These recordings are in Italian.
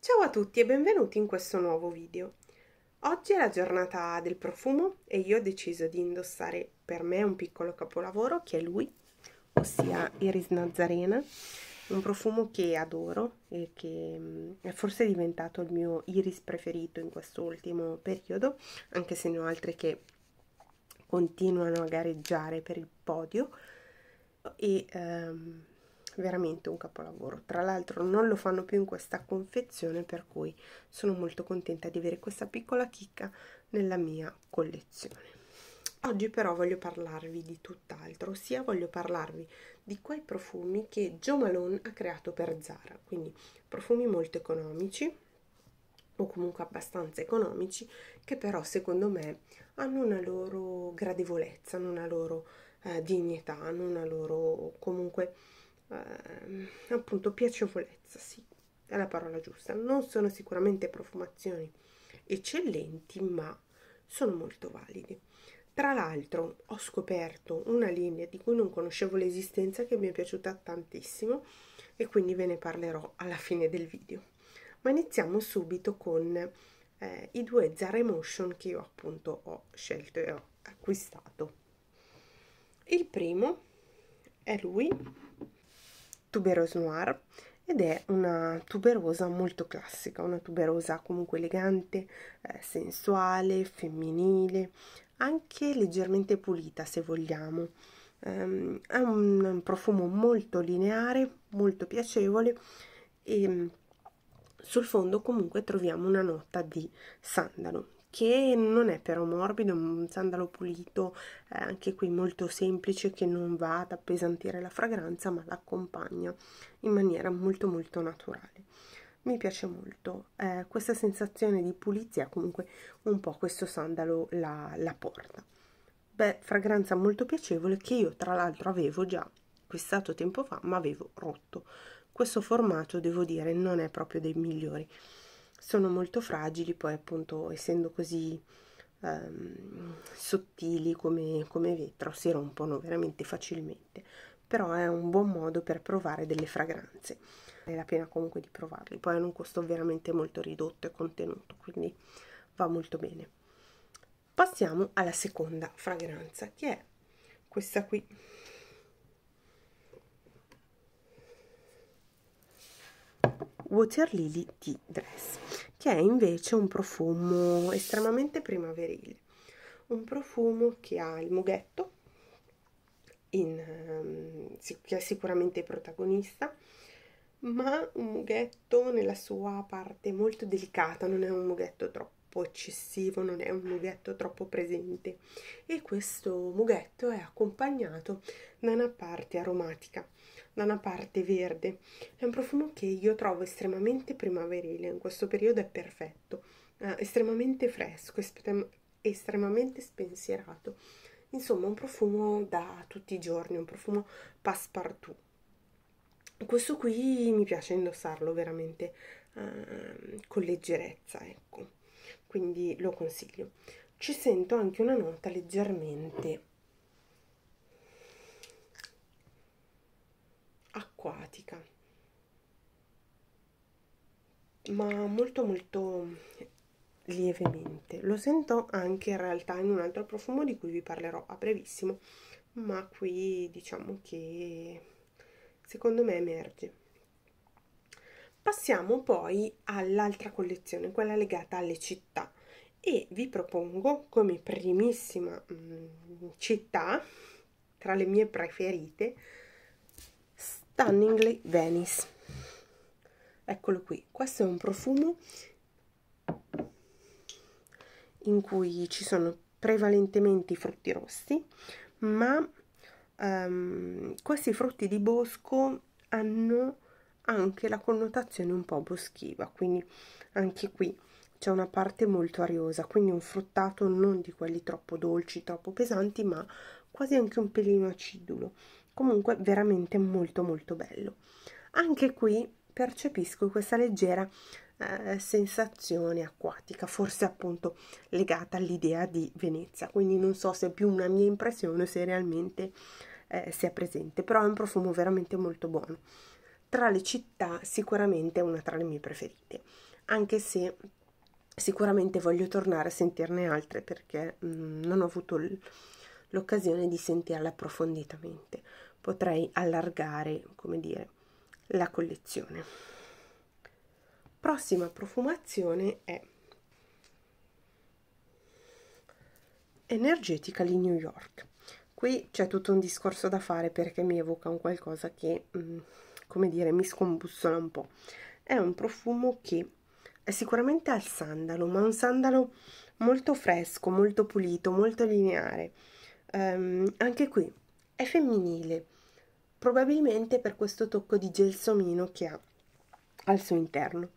Ciao a tutti e benvenuti in questo nuovo video. Oggi è la giornata del profumo e io ho deciso di indossare per me un piccolo capolavoro che è lui, ossia Iris Nazarena, un profumo che adoro e che mm, è forse diventato il mio Iris preferito in questo ultimo periodo, anche se ne ho altri che continuano a gareggiare per il podio e... Um, veramente un capolavoro tra l'altro non lo fanno più in questa confezione per cui sono molto contenta di avere questa piccola chicca nella mia collezione oggi però voglio parlarvi di tutt'altro ossia voglio parlarvi di quei profumi che Jo Malone ha creato per Zara quindi profumi molto economici o comunque abbastanza economici che però secondo me hanno una loro gradevolezza hanno una loro eh, dignità hanno una loro comunque eh, appunto piacevolezza, sì, è la parola giusta. Non sono sicuramente profumazioni eccellenti, ma sono molto validi. Tra l'altro ho scoperto una linea di cui non conoscevo l'esistenza che mi è piaciuta tantissimo e quindi ve ne parlerò alla fine del video. Ma iniziamo subito con eh, i due Zara Emotion che io appunto ho scelto e ho acquistato. Il primo è lui tuberose noir ed è una tuberosa molto classica, una tuberosa comunque elegante, eh, sensuale, femminile, anche leggermente pulita se vogliamo. Um, ha un profumo molto lineare, molto piacevole e mm, sul fondo comunque troviamo una nota di sandalo che non è però morbido, è un sandalo pulito, eh, anche qui molto semplice che non va ad appesantire la fragranza ma l'accompagna in maniera molto molto naturale. Mi piace molto eh, questa sensazione di pulizia, comunque un po' questo sandalo la, la porta. Beh, fragranza molto piacevole che io tra l'altro avevo già acquistato tempo fa ma avevo rotto. Questo formato devo dire non è proprio dei migliori sono molto fragili poi appunto essendo così ehm, sottili come, come vetro si rompono veramente facilmente però è un buon modo per provare delle fragranze vale la pena comunque di provarli poi hanno un costo veramente molto ridotto e contenuto quindi va molto bene passiamo alla seconda fragranza che è questa qui Water Lily Tea Dress che è invece un profumo estremamente primaverile un profumo che ha il mughetto in, ehm, che è sicuramente protagonista ma un mughetto nella sua parte molto delicata non è un mughetto troppo eccessivo non è un mughetto troppo presente e questo mughetto è accompagnato da una parte aromatica da una parte verde. È un profumo che io trovo estremamente primaverile, in questo periodo è perfetto, eh, estremamente fresco, estremamente spensierato. Insomma, un profumo da tutti i giorni, un profumo passepartout. Questo qui mi piace indossarlo veramente eh, con leggerezza, ecco. Quindi lo consiglio. Ci sento anche una nota leggermente acquatica ma molto molto lievemente lo sento anche in realtà in un altro profumo di cui vi parlerò a brevissimo ma qui diciamo che secondo me emerge passiamo poi all'altra collezione quella legata alle città e vi propongo come primissima mh, mm, città tra le mie preferite Tanningley Venice eccolo qui questo è un profumo in cui ci sono prevalentemente i frutti rossi ma um, questi frutti di bosco hanno anche la connotazione un po' boschiva quindi anche qui c'è una parte molto ariosa quindi un fruttato non di quelli troppo dolci troppo pesanti ma quasi anche un pelino acidulo comunque veramente molto molto bello anche qui percepisco questa leggera eh, sensazione acquatica forse appunto legata all'idea di Venezia quindi non so se è più una mia impressione se realmente eh, sia presente però è un profumo veramente molto buono tra le città sicuramente è una tra le mie preferite anche se sicuramente voglio tornare a sentirne altre perché mh, mm, non ho avuto l'occasione di sentirle approfonditamente potrei allargare come dire la collezione prossima profumazione è energetica di New York qui c'è tutto un discorso da fare perché mi evoca un qualcosa che mm, come dire mi scombussola un po è un profumo che è sicuramente al sandalo ma un sandalo molto fresco molto pulito molto lineare um, anche qui è femminile, probabilmente per questo tocco di gelsomino che ha al suo interno.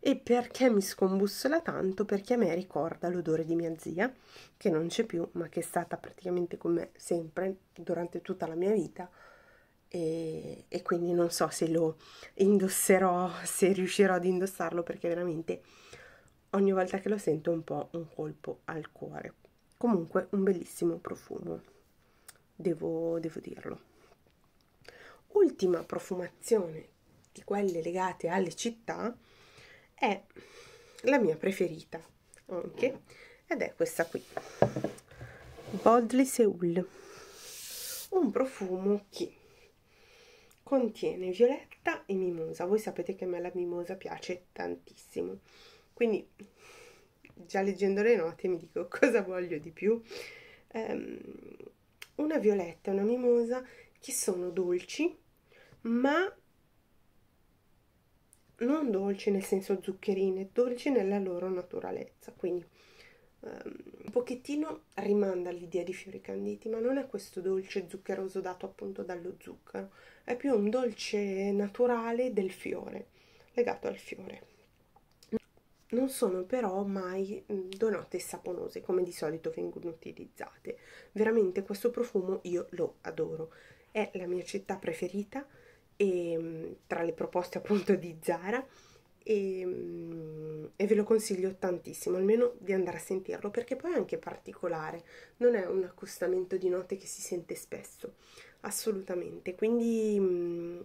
E perché mi scombussola tanto? Perché a me ricorda l'odore di mia zia, che non c'è più, ma che è stata praticamente con me sempre durante tutta la mia vita. E, e quindi non so se lo indosserò, se riuscirò ad indossarlo, perché veramente ogni volta che lo sento un po' un colpo al cuore. Comunque un bellissimo profumo devo, devo dirlo. Ultima profumazione di quelle legate alle città è la mia preferita anche ed è questa qui Boldly Seoul un profumo che contiene violetta e mimosa voi sapete che a me la mimosa piace tantissimo quindi già leggendo le note mi dico cosa voglio di più ehm, una violetta e una mimosa che sono dolci, ma non dolci nel senso zuccherine, dolci nella loro naturalezza, quindi um, un pochettino rimanda all'idea di fiori canditi, ma non è questo dolce zuccheroso dato appunto dallo zucchero, è più un dolce naturale del fiore, legato al fiore non sono però mai mm, donate saponose come di solito vengono utilizzate. Veramente questo profumo io lo adoro. È la mia città preferita e, ehm, tra le proposte appunto di Zara e, ehm, e, ve lo consiglio tantissimo, almeno di andare a sentirlo perché poi è anche particolare, non è un accostamento di note che si sente spesso assolutamente quindi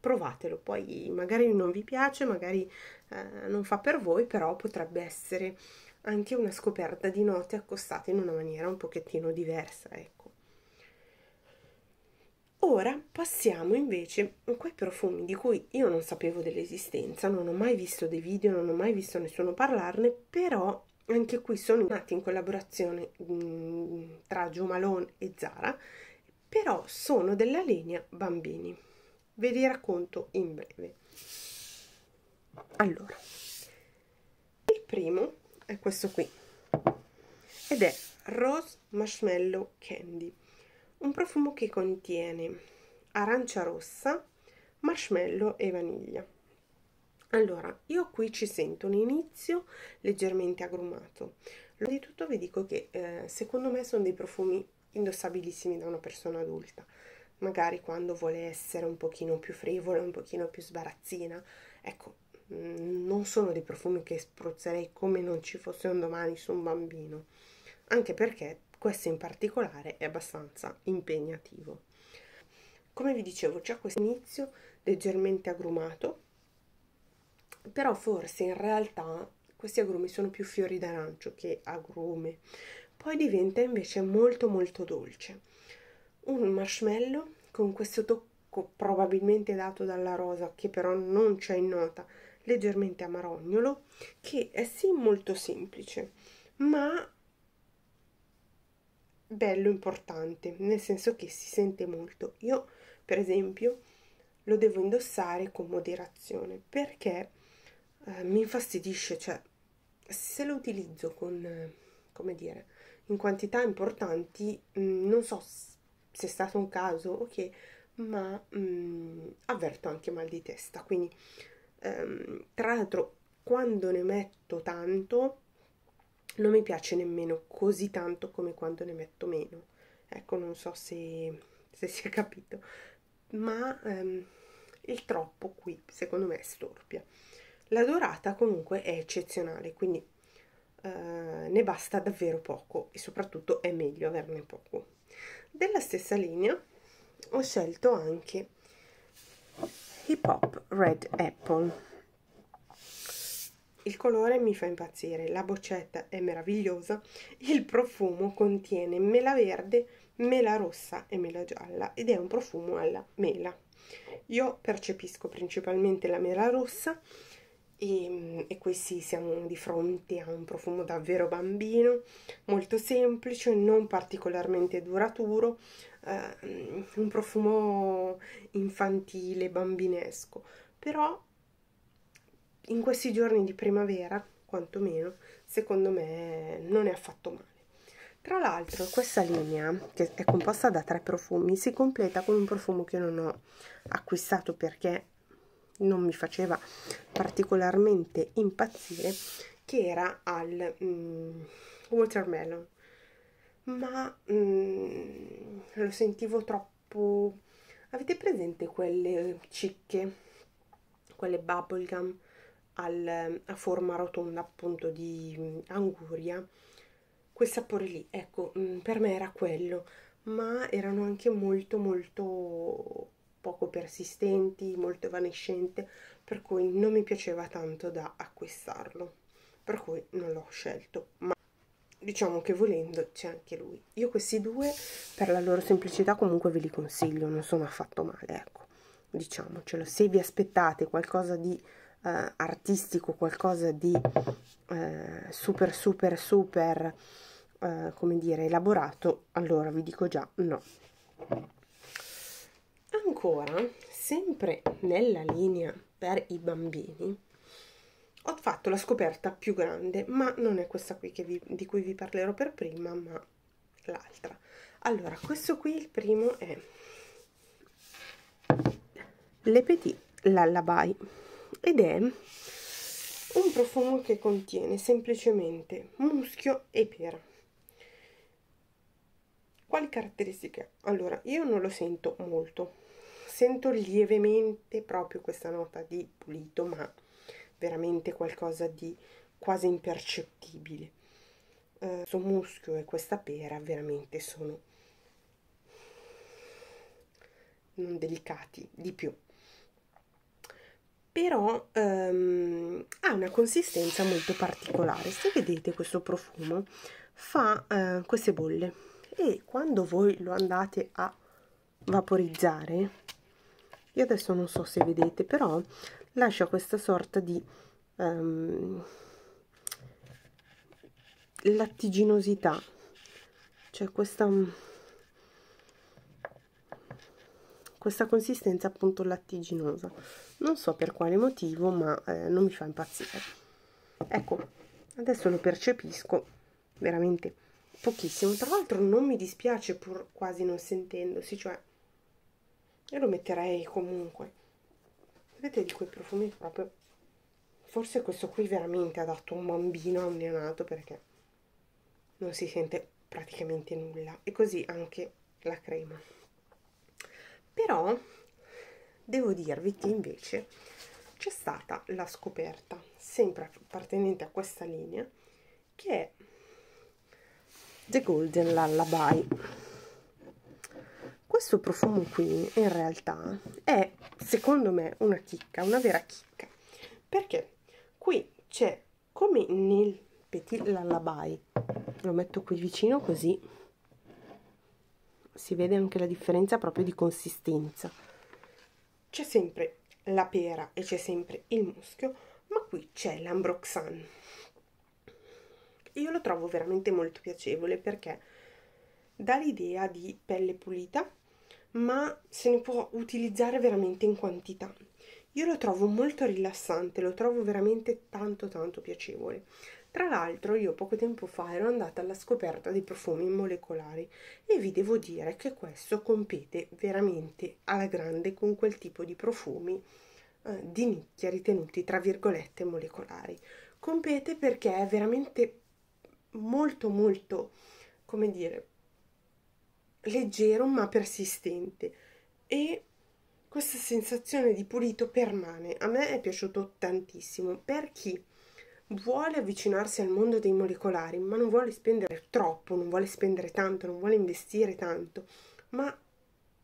provatelo poi magari non vi piace magari eh, non fa per voi però potrebbe essere anche una scoperta di note accostate in una maniera un pochettino diversa ecco ora passiamo invece a quei profumi di cui io non sapevo dell'esistenza non ho mai visto dei video non ho mai visto nessuno parlarne però anche qui sono nati in collaborazione mh, tra Joe Malone e Zara però sono della linea bambini ve li racconto in breve allora il primo è questo qui ed è rose marshmallow candy un profumo che contiene arancia rossa marshmallow e vaniglia allora io qui ci sento un inizio leggermente agrumato Prima di tutto vi dico che eh, secondo me sono dei profumi indossabilissimi da una persona adulta. Magari quando vuole essere un pochino più frivola, un pochino più sbarazzina, ecco, mm, non sono dei profumi che spruzzerei come non ci fosse un domani su un bambino, anche perché questo in particolare è abbastanza impegnativo. Come vi dicevo, c'è questo inizio leggermente agrumato, però forse in realtà questi agrumi sono più fiori d'arancio che agrume poi diventa invece molto molto dolce. Un marshmallow con questo tocco probabilmente dato dalla rosa che però non c'è in nota, leggermente amarognolo, che è sì molto semplice, ma bello importante, nel senso che si sente molto. Io, per esempio, lo devo indossare con moderazione perché eh, mi infastidisce, cioè se lo utilizzo con, come dire, in quantità importanti, mh, mm, non so se è stato un caso o okay, che, ma mh, mm, avverto anche mal di testa. Quindi, ehm, tra l'altro, quando ne metto tanto, non mi piace nemmeno così tanto come quando ne metto meno. Ecco, non so se, se si è capito, ma ehm, il troppo qui secondo me storpia. La dorata comunque è eccezionale, quindi eh, ne basta davvero poco e soprattutto è meglio averne poco. Della stessa linea ho scelto anche Hip Hop Red Apple. Il colore mi fa impazzire, la boccetta è meravigliosa, il profumo contiene mela verde, mela rossa e mela gialla ed è un profumo alla mela. Io percepisco principalmente la mela rossa Ehm, e, e qui siamo di fronte a un profumo davvero bambino, molto semplice, non particolarmente duraturo, eh, un profumo infantile, bambinesco, però in questi giorni di primavera, quantomeno, secondo me non è affatto male. Tra l'altro questa linea, che è composta da tre profumi, si completa con un profumo che non ho acquistato perché non mi faceva particolarmente impazzire che era al mm, watermelon ma mm, lo sentivo troppo avete presente quelle cicche quelle bubblegum al, a forma rotonda appunto di mm, anguria quel sapore lì ecco mm, per me era quello ma erano anche molto molto poco persistenti, molto evanescente, per cui non mi piaceva tanto da acquistarlo, per cui non l'ho scelto, ma diciamo che volendo c'è anche lui. Io questi due, per la loro semplicità, comunque ve li consiglio, non sono affatto male, ecco, diciamocelo. Se vi aspettate qualcosa di eh, artistico, qualcosa di eh, super, super, super, eh, come dire, elaborato, allora vi dico già no ancora sempre nella linea per i bambini ho fatto la scoperta più grande ma non è questa qui vi, di cui vi parlerò per prima ma l'altra allora questo qui il primo è le petit lullaby ed è un profumo che contiene semplicemente muschio e pera quali caratteristiche allora io non lo sento molto sento lievemente proprio questa nota di pulito ma veramente qualcosa di quasi impercettibile eh, questo muschio e questa pera veramente sono non delicati di più però ehm, ha una consistenza molto particolare se vedete questo profumo fa eh, queste bolle e quando voi lo andate a vaporizzare io adesso non so se vedete però lascia questa sorta di um, lattiginosità cioè questa mm, questa consistenza appunto lattiginosa non so per quale motivo ma eh, non mi fa impazzire ecco adesso lo percepisco veramente pochissimo tra l'altro non mi dispiace pur quasi non sentendosi cioè e lo metterei comunque vedete di quei profumi proprio forse questo qui veramente adatto a un bambino a un neonato perché non si sente praticamente nulla e così anche la crema però devo dirvi che invece c'è stata la scoperta sempre appartenente a questa linea che è The Golden Lullaby questo profumo qui in realtà è secondo me una chicca una vera chicca perché qui c'è come nel petit lullaby lo metto qui vicino così si vede anche la differenza proprio di consistenza c'è sempre la pera e c'è sempre il muschio ma qui c'è l'ambroxan io lo trovo veramente molto piacevole perché dà l'idea di pelle pulita ma se ne può utilizzare veramente in quantità. Io lo trovo molto rilassante, lo trovo veramente tanto tanto piacevole. Tra l'altro io poco tempo fa ero andata alla scoperta dei profumi molecolari e vi devo dire che questo compete veramente alla grande con quel tipo di profumi eh, di nicchia ritenuti tra virgolette molecolari. Compete perché è veramente molto molto, come dire, leggero ma persistente e questa sensazione di pulito permane. A me è piaciuto tantissimo per chi vuole avvicinarsi al mondo dei molecolari, ma non vuole spendere troppo, non vuole spendere tanto, non vuole investire tanto, ma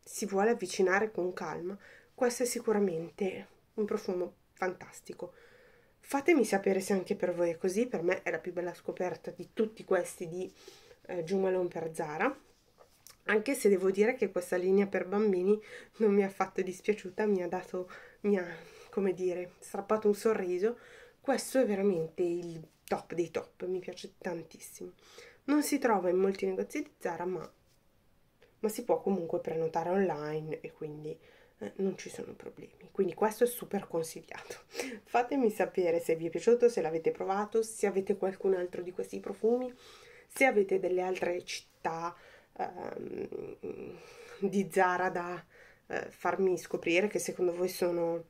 si vuole avvicinare con calma. Questo è sicuramente un profumo fantastico. Fatemi sapere se anche per voi è così, per me è la più bella scoperta di tutti questi di eh, Jumalon per Zara anche se devo dire che questa linea per bambini non mi è affatto dispiaciuta, mi ha dato, mi ha, come dire, strappato un sorriso, questo è veramente il top dei top, mi piace tantissimo. Non si trova in molti negozi di Zara, ma, ma si può comunque prenotare online e quindi eh, non ci sono problemi. Quindi questo è super consigliato. Fatemi sapere se vi è piaciuto, se l'avete provato, se avete qualcun altro di questi profumi, se avete delle altre città ehm, di Zara da eh, farmi scoprire che secondo voi sono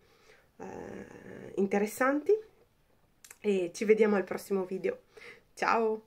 eh, interessanti e ci vediamo al prossimo video. Ciao!